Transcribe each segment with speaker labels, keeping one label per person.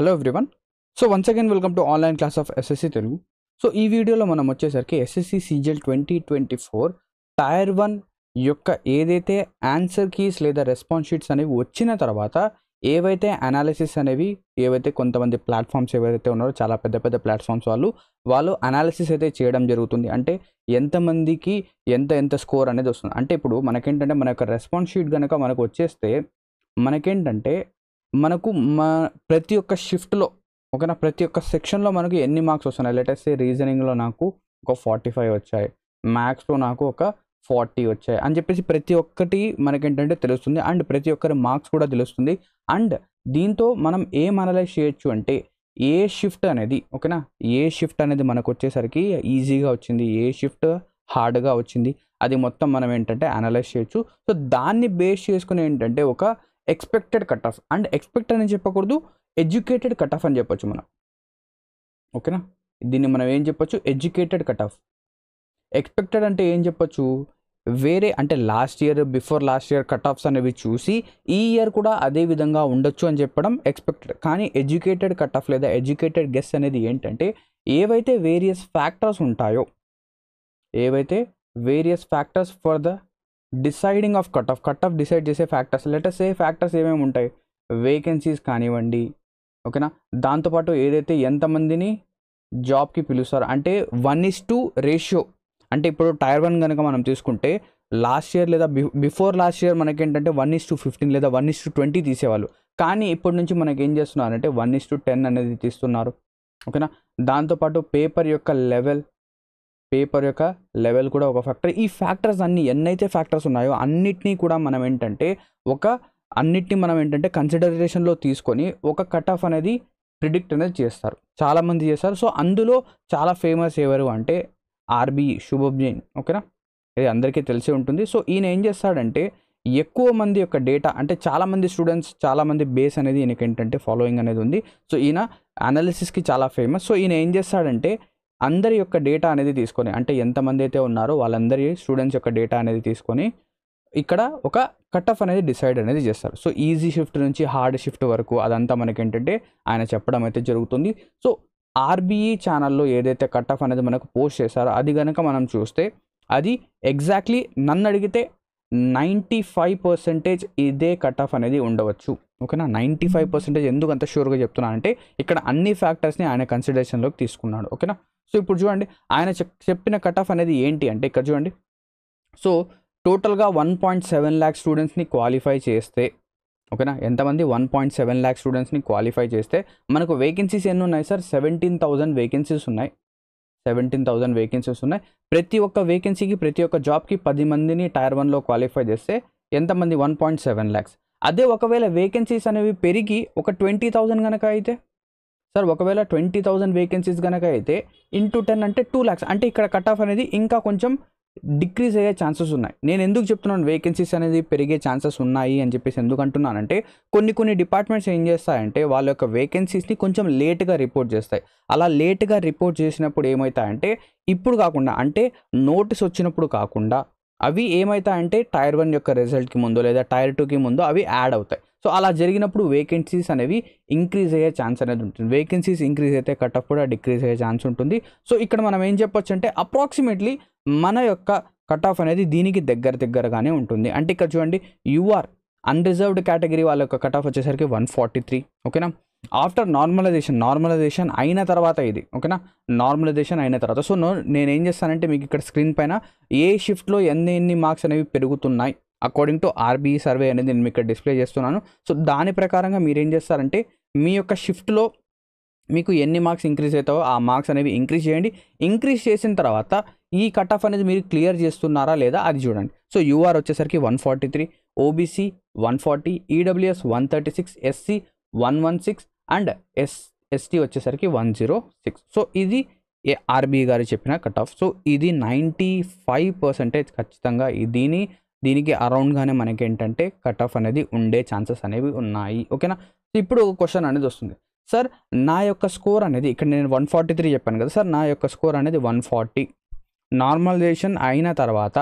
Speaker 1: hello everyone so once again welcome to online class of SSC Telugu so ఈ వీడియోలో మనం వచ్చేసరికి SSC CGL twenty twenty four tier one యొక్క ఏదైతే answer keys లేదా రెస్పాన్స్ షీట్స్ అనేవి వచ్చిన తర్వాత ఏవైతే అనాలిసిస్ అనేవి ఏవైతే కొంతమంది ప్లాట్ఫామ్స్ ఏవైతే ఉన్నారో చాలా పెద్ద పెద్ద ప్లాట్ఫామ్స్ వాళ్ళు వాళ్ళు అనాలిసిస్ అయితే చేయడం జరుగుతుంది అంటే ఎంతమందికి ఎంత ఎంత స్కోర్ అనేది వస్తుంది అంటే ఇప్పుడు మనకేంటంటే మన యొక్క రెస్పాన్స్ షీట్ కనుక మనకు వచ్చేస్తే మనకేంటంటే మనకు మా ప్రతి ఒక్క షిఫ్ట్లో ఒకనా ప్రతి ఒక్క సెక్షన్లో మనకు ఎన్ని మార్క్స్ వస్తున్నాయి లేటెస్ట్ రీజనింగ్లో నాకు ఒక ఫార్టీ ఫైవ్ వచ్చాయి మ్యాథ్స్లో నాకు ఒక ఫార్టీ వచ్చాయి అని చెప్పేసి ప్రతి ఒక్కటి మనకేంటంటే తెలుస్తుంది అండ్ ప్రతి ఒక్కరి మార్క్స్ కూడా తెలుస్తుంది అండ్ దీంతో మనం ఏం అనలైజ్ చేయొచ్చు అంటే ఏ షిఫ్ట్ అనేది ఓకేనా ఏ షిఫ్ట్ అనేది మనకు వచ్చేసరికి ఈజీగా వచ్చింది ఏ షిఫ్ట్ హార్డ్గా వచ్చింది అది మొత్తం మనం ఏంటంటే అనలైజ్ చేయొచ్చు సో దాన్ని బేస్ చేసుకుని ఏంటంటే ఒక expected cut off and expect అని చెప్పకూడదు ఎడ్యుకేటెడ్ కట్ ఆఫ్ అని చెప్పొచ్చు మనం ఓకేనా దీన్ని మనం ఏం చెప్పొచ్చు ఎడ్యుకేటెడ్ కట్ ఆఫ్ ఎక్స్పెక్టెడ్ అంటే ఏం చెప్పొచ్చు వేరే అంటే last year before last year cut offs అనేవి చూసి ఈ ఇయర్ కూడా అదే విధంగా ఉండొచ్చు అని చెప్పడం ఎక్స్పెక్టెడ్ కానీ ఎడ్యుకేటెడ్ కట్ ఆఫ్ లేదా ఎడ్యుకేటెడ్ గెస్ అనేది ఏంటంటే ఏవైతే వేరియస్ ఫ్యాక్టర్స్ ఉంటాయో ఏవైతే various factors for the deciding of cut off cut off decide చేసే ఫ్యాక్టర్స్ లెటర్స్ ఏ ఫ్యాక్టర్స్ ఏమేమి ఉంటాయి వేకెన్సీస్ కానివ్వండి ఓకేనా దాంతోపాటు ఏదైతే ఎంతమందిని జాబ్కి పిలుస్తారు అంటే వన్ ఇస్ టు రేషియో అంటే ఇప్పుడు టైర్ వన్ కనుక మనం తీసుకుంటే లాస్ట్ ఇయర్ లేదా బిఫోర్ లాస్ట్ ఇయర్ మనకేంటంటే వన్ ఇస్ టు ఫిఫ్టీన్ లేదా వన్ ఇస్ టు ట్వంటీ తీసేవాళ్ళు కానీ ఇప్పటి నుంచి మనకి ఏం చేస్తున్నారంటే వన్ ఇస్ టు టెన్ అనేది తీస్తున్నారు ఓకేనా దాంతోపాటు పేపర్ యొక్క లెవెల్ పేపర్ యొక్క లెవెల్ కూడా ఒక ఫ్యాక్టర్ ఈ ఫ్యాక్టర్స్ అన్ని ఎన్నైతే ఫ్యాక్టర్స్ ఉన్నాయో అన్నిటినీ కూడా మనం ఏంటంటే ఒక అన్నిటిని మనం ఏంటంటే కన్సిడరేషన్లో తీసుకొని ఒక కట్ ఆఫ్ అనేది ప్రిడిక్ట్ అనేది చేస్తారు చాలామంది చేస్తారు సో అందులో చాలా ఫేమస్ ఎవరు అంటే ఆర్బీ శుభబ్ జైన్ ఓకేనా ఇది అందరికీ తెలిసి ఉంటుంది సో ఈయన ఏం చేస్తాడంటే ఎక్కువ మంది యొక్క డేటా అంటే చాలామంది స్టూడెంట్స్ చాలామంది బేస్ అనేది ఈయనకి ఏంటంటే ఫాలోయింగ్ అనేది ఉంది సో ఈయన అనాలిసిస్కి చాలా ఫేమస్ సో ఈయన ఏం చేస్తాడంటే అందరి యొక్క డేటా అనేది తీసుకొని అంటే ఎంతమంది అయితే ఉన్నారో వాళ్ళందరి స్టూడెంట్స్ యొక్క డేటా అనేది తీసుకొని ఇక్కడ ఒక కట్ ఆఫ్ అనేది డిసైడ్ అనేది చేస్తారు సో ఈజీ షిఫ్ట్ నుంచి హార్డ్ షిఫ్ట్ వరకు అదంతా మనకి ఏంటంటే ఆయన చెప్పడం అయితే జరుగుతుంది సో ఆర్బీఈ ఛానల్లో ఏదైతే కట్ ఆఫ్ అనేది మనకు పోస్ట్ చేశారో అది కనుక మనం చూస్తే అది ఎగ్జాక్ట్లీ నన్ను అడిగితే నైంటీ ఫైవ్ పర్సెంటేజ్ ఇదే కట్ ఆఫ్ అనేది ఉండవచ్చు ఓకేనా నైంటీ ఫైవ్ పర్సెంటేజ్ ఎందుకు అంత షూర్గా చెప్తున్నా అంటే ఇక్కడ అన్ని ఫ్యాక్టర్స్ని ఆయన కన్సిడరేషన్లోకి తీసుకున్నాడు ఓకేనా సో ఇప్పుడు చూడండి ఆయన చెప్పిన కట్ ఆఫ్ అనేది ఏంటి అంటే ఇక్కడ చూడండి సో టోటల్గా వన్ పాయింట్ సెవెన్ ల్యాక్ స్టూడెంట్స్ని క్వాలిఫై చేస్తే ఓకేనా ఎంతమంది వన్ పాయింట్ సెవెన్ ల్యాక్ స్టూడెంట్స్ని క్వాలిఫై చేస్తే మనకు వేకెన్సీస్ ఎన్ని ఉన్నాయి సార్ సెవెంటీన్ థౌజండ్ వేకెన్సీస్ ఉన్నాయి సెవెంటీన్ థౌజండ్ వేకెన్సీస్ ఉన్నాయి ప్రతి ఒక్క వేకెన్సీకి ప్రతి ఒక్క జాబ్కి పది మందిని టైర్ వన్లో క్వాలిఫై చేస్తే ఎంతమంది వన్ పాయింట్ సెవెన్ ల్యాక్స్ అదే ఒకవేళ వేకెన్సీస్ అనేవి పెరిగి ఒక ట్వంటీ థౌజండ్ కనుక అయితే సార్ ఒకవేళ ట్వంటీ థౌజండ్ వేకెన్సీస్ కనుక అయితే ఇంటూ టెన్ అంటే టూ ల్యాక్స్ అంటే ఇక్కడ కట్ ఆఫ్ అనేది ఇంకా కొంచెం డిక్రీజ్ అయ్యే ఛాన్సెస్ ఉన్నాయి నేను ఎందుకు చెప్తున్నాను వేకెన్సీస్ అనేది పెరిగే ఛాన్సెస్ ఉన్నాయి అని చెప్పేసి ఎందుకు అంటున్నానంటే కొన్ని కొన్ని డిపార్ట్మెంట్స్ ఏం చేస్తాయంటే వాళ్ళ యొక్క వేకెన్సీస్ని కొంచెం లేట్గా రిపోర్ట్ చేస్తాయి అలా లేట్గా రిపోర్ట్ చేసినప్పుడు ఏమవుతాయంటే ఇప్పుడు కాకుండా అంటే నోటీస్ వచ్చినప్పుడు కాకుండా అవి ఏమవుతాయంటే టైర్ వన్ యొక్క రిజల్ట్కి ముందు లేదా టైర్ టూకి ముందు అవి యాడ్ అవుతాయి సో అలా జరిగినప్పుడు వేకెన్సీస్ అనేవి ఇంక్రీజ్ అయ్యే ఛాన్స్ అనేది ఉంటుంది వేకెన్సీస్ ఇంక్రీజ్ అయితే కట్ ఆఫ్ కూడా డిక్రీజ్ అయ్యే ఛాన్స్ ఉంటుంది సో ఇక్కడ మనం ఏం చెప్పొచ్చు అంటే అప్రాక్సిమేట్లీ మన యొక్క కట్ ఆఫ్ అనేది దీనికి దగ్గర దగ్గరగానే ఉంటుంది అంటే ఇక్కడ చూడండి యూఆర్ అన్రిజర్వ్డ్ కేటగిరీ వాళ్ళ యొక్క కట్ ఆఫ్ వచ్చేసరికి వన్ ఫార్టీ త్రీ ఓకేనా ఆఫ్టర్ నార్మలైజేషన్ నార్మలైజేషన్ అయిన తర్వాత ఇది ఓకేనా నార్మలైజేషన్ అయిన తర్వాత సో నేనేం చేస్తానంటే మీకు ఇక్కడ స్క్రీన్ పైన ఏ షిఫ్ట్లో ఎన్ని ఎన్ని మార్క్స్ అనేవి పెరుగుతున్నాయి అకార్డింగ్ టు ఆర్బీ సర్వే అనేది నేను ఇక్కడ డిస్ప్లే చేస్తున్నాను సో దాని ప్రకారంగా మీరు ఏం చేస్తారంటే మీ యొక్క షిఫ్ట్లో మీకు ఎన్ని మార్క్స్ ఇంక్రీజ్ అవుతావో ఆ మార్క్స్ అనేవి ఇంక్రీజ్ చేయండి ఇంక్రీజ్ చేసిన తర్వాత ఈ కట్ ఆఫ్ అనేది మీరు క్లియర్ చేస్తున్నారా లేదా అది చూడండి సో యూఆర్ వచ్చేసరికి one forty three OBC one forty EWS one thirty six SC one one six and S ST వచ్చేసరికి వన్ జీరో సిక్స్ సో ఇది ఏ ఆర్బీ గారు చెప్పిన కట్ ఆఫ్ సో ఇది నైంటీ ఫైవ్ పర్సెంటేజ్ ఖచ్చితంగా దీని దీనికి అరౌండ్గానే మనకి ఏంటంటే కట్ ఆఫ్ అనేది ఉండే ఛాన్సెస్ అనేవి ఉన్నాయి ఓకేనా ఇప్పుడు క్వశ్చన్ అనేది వస్తుంది సార్ నా యొక్క స్కోర్ అనేది ఇక్కడ నేను వన్ ఫార్టీ త్రీ చెప్పాను కదా సార్ నా యొక్క స్కోర్ అనేది వన్ ఫార్టీ నార్మలైజేషన్ అయిన తర్వాత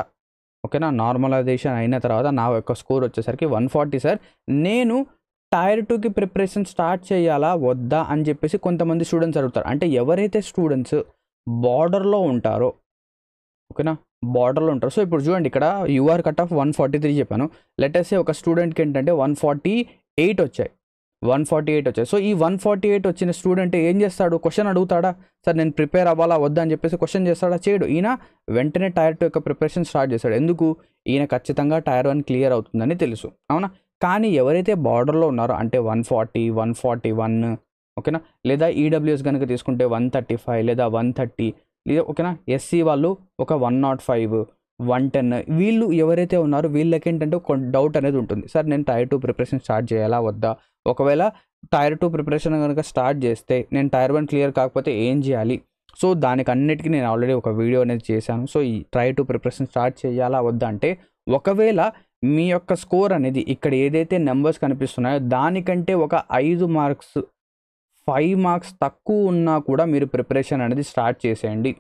Speaker 1: ఓకేనా నార్మలైజేషన్ అయిన తర్వాత నా యొక్క స్కోర్ వచ్చేసరికి వన్ ఫార్టీ సార్ నేను టైర్ టూకి ప్రిపరేషన్ స్టార్ట్ చేయాలా వద్దా అని చెప్పేసి కొంతమంది స్టూడెంట్స్ అడుగుతారు అంటే ఎవరైతే స్టూడెంట్స్ బార్డర్లో ఉంటారో ఓకేనా బార్డర్లో ఉంటారు సో ఇప్పుడు చూడండి ఇక్కడ UR cut off one forty three చెప్పాను లెటెస్ట్ ఒక స్టూడెంట్కి ఏంటంటే వన్ ఫార్టీ ఎయిట్ వచ్చాయి వన్ ఫార్టీ ఎయిట్ వచ్చాయి సో ఈ వన్ ఫార్టీ ఎయిట్ వచ్చిన స్టూడెంట్ ఏం చేస్తాడు క్వశ్చన్ అడుగుతాడా సార్ నేను ప్రిపేర్ అవ్వాలా వద్దా అని చెప్పేసి క్వశ్చన్ చేస్తాడా చేయడు ఈయన వెంటనే టైర్ టూ యొక్క ప్రిపరేషన్ స్టార్ట్ చేశాడు ఎందుకు ఈయన ఖచ్చితంగా టైర్ వన్ క్లియర్ అవుతుందని తెలుసు అవునా కానీ ఎవరైతే బార్డర్లో ఉన్నారో అంటే one forty one forty one ఓకేనా లేదా ఈడబ్ల్యూఎస్ e కనుక తీసుకుంటే వన్ థర్టీ ఫైవ్ లేదా వన్ థర్టీ ఓకేనా ఎస్సీ వాళ్ళు ఒక one naught five one ten వీళ్ళు ఎవరైతే ఉన్నారో వీళ్ళకి ఏంటంటే ఒక డౌట్ అనేది ఉంటుంది సార్ నేను టైర్ టూ ప్రిపరేషన్ స్టార్ట్ చేయాలా వద్దా ఒకవేళ టైర్ టూ ప్రిపరేషన్ కనుక స్టార్ట్ చేస్తే నేను టైర్ వన్ క్లియర్ కాకపోతే ఏం చేయాలి సో దానికి అన్నిటికీ నేను ఆల్రెడీ ఒక వీడియో అనేది చేశాను సో ఈ టైర్ టు ప్రిపరేషన్ స్టార్ట్ చేయాలా వద్దా అంటే ఒకవేళ మీ యొక్క స్కోర్ అనేది ఇక్కడ ఏదైతే నెంబర్స్ కనిపిస్తున్నాయో దానికంటే ఒక ఐదు మార్క్స్ ఫైవ్ మార్క్స్ తక్కువ ఉన్నా కూడా మీరు ప్రిపరేషన్ అనేది స్టార్ట్ చేసేయండి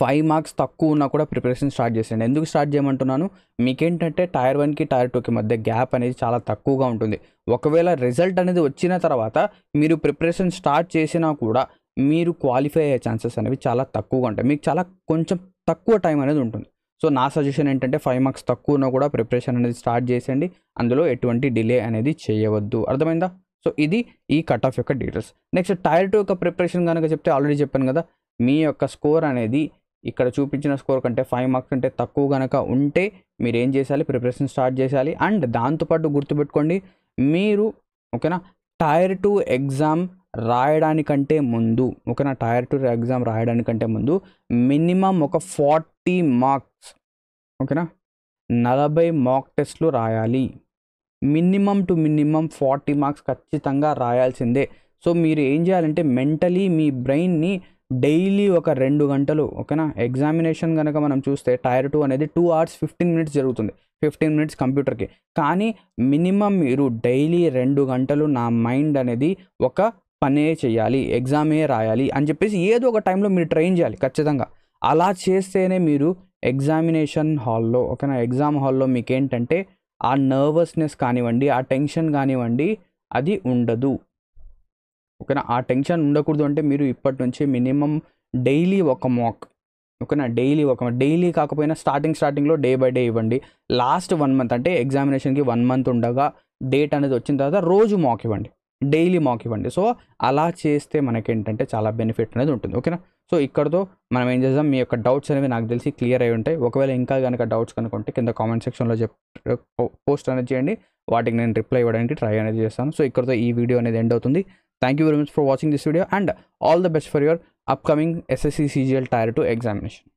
Speaker 1: ఫైవ్ మార్క్స్ తక్కువ ఉన్నా కూడా ప్రిపరేషన్ స్టార్ట్ చేసేయండి ఎందుకు స్టార్ట్ చేయమంటున్నాను మీకేంటంటే టైర్ వన్కి టైర్ టూకి మధ్య గ్యాప్ అనేది చాలా తక్కువగా ఉంటుంది ఒకవేళ రిజల్ట్ అనేది వచ్చిన తర్వాత మీరు ప్రిపరేషన్ స్టార్ట్ చేసినా కూడా మీరు క్వాలిఫై అయ్యే ఛాన్సెస్ అనేవి చాలా తక్కువగా ఉంటాయి మీకు చాలా కొంచెం తక్కువ టైం అనేది ఉంటుంది సో నా సజెషన్ ఏంటంటే ఫైవ్ మార్క్స్ తక్కువ ఉన్నా కూడా ప్రిపరేషన్ అనేది స్టార్ట్ చేసేయండి అందులో ఎటువంటి డిలే అనేది చేయవద్దు అర్థమైందా సో ఇది ఈ కట్ ఆఫ్ యొక్క డీటెయిల్స్ నెక్స్ట్ టైర్ టూ యొక్క ప్రిపరేషన్ కనుక చెప్తే ఆల్రెడీ చెప్పాను కదా మీ యొక్క స్కోర్ అనేది ఇక్కడ చూపించిన స్కోర్ కంటే ఫైవ్ మార్క్స్ కంటే తక్కువ కనుక ఉంటే మీరు ఏం చేయాలి ప్రిపరేషన్ స్టార్ట్ చేయాలి అండ్ దాంతోపాటు గుర్తుపెట్టుకోండి మీరు ఓకేనా టైర్ టూ ఎగ్జామ్ రాయడానికంటే ముందు ఓకేనా టైర్ టూ ఎగ్జామ్ రాయడానికంటే ముందు మినిమం ఒక ఫార్టీ మార్క్స్ ఓకేనా నలభై మార్క్ టెస్ట్లు రాయాలి minimum to minimum forty marks ఖచ్చితంగా రాయాల్సిందే సో మీరు ఏం చేయాలంటే మెంటలీ మీ బ్రెయిన్ని డైలీ ఒక రెండు గంటలు ఓకేనా ఎగ్జామినేషన్ కనుక మనం చూస్తే టైర్ టూ అనేది టూ అవర్స్ ఫిఫ్టీన్ మినిట్స్ జరుగుతుంది ఫిఫ్టీన్ మినిట్స్ కంప్యూటర్కి కానీ మినిమం మీరు డైలీ రెండు గంటలు నా మైండ్ అనేది ఒక పనే చేయాలి ఎగ్జామే రాయాలి అని చెప్పేసి ఏదో ఒక టైంలో మీరు ట్రైన్ చేయాలి ఖచ్చితంగా అలా చేస్తేనే మీరు ఎగ్జామినేషన్ హాల్లో ఓకేనా ఎగ్జామ్ హాల్లో మీకేంటంటే ఆ నర్వస్నెస్ కానివ్వండి ఆ టెన్షన్ కానివ్వండి అది ఉండదు ఓకేనా ఆ టెన్షన్ ఉండకూడదు అంటే మీరు ఇప్పటి నుంచి మినిమం డైలీ ఒక మాక్ ఓకేనా డైలీ ఒక డైలీ కాకపోయినా స్టార్టింగ్ స్టార్టింగ్లో డే బై డే ఇవ్వండి లాస్ట్ వన్ మంత్ అంటే ఎగ్జామినేషన్కి వన్ మంత్ ఉండగా డేట్ అనేది వచ్చిన తర్వాత రోజు మాక్ ఇవ్వండి డైలీ మాక్ ఇవ్వండి సో అలా చేస్తే మనకి ఏంటంటే చాలా బెనిఫిట్ అనేది ఉంటుంది ఓకేనా సో ఇక్కడతో మనం ఏం చేద్దాం మీ యొక్క డౌట్స్ అనేవి నాకు తెలిసి క్లియర్ అయి ఉంటాయి ఒకవేళ ఇంకా కనుక డౌట్స్ కనుక ఉంటే కింద కామెంట్ సెక్షన్లో చెప్ పోస్ట్ అనేది చేయండి వాటికి నేను రిప్లై ఇవ్వడానికి ట్రై అనేది చేస్తాను సో ఇక్కడతో ఈ వీడియో అనేది ఎండ్ అవుతుంది thank you very much for watching this video and all the best for your upcoming SSC CGL tier two examination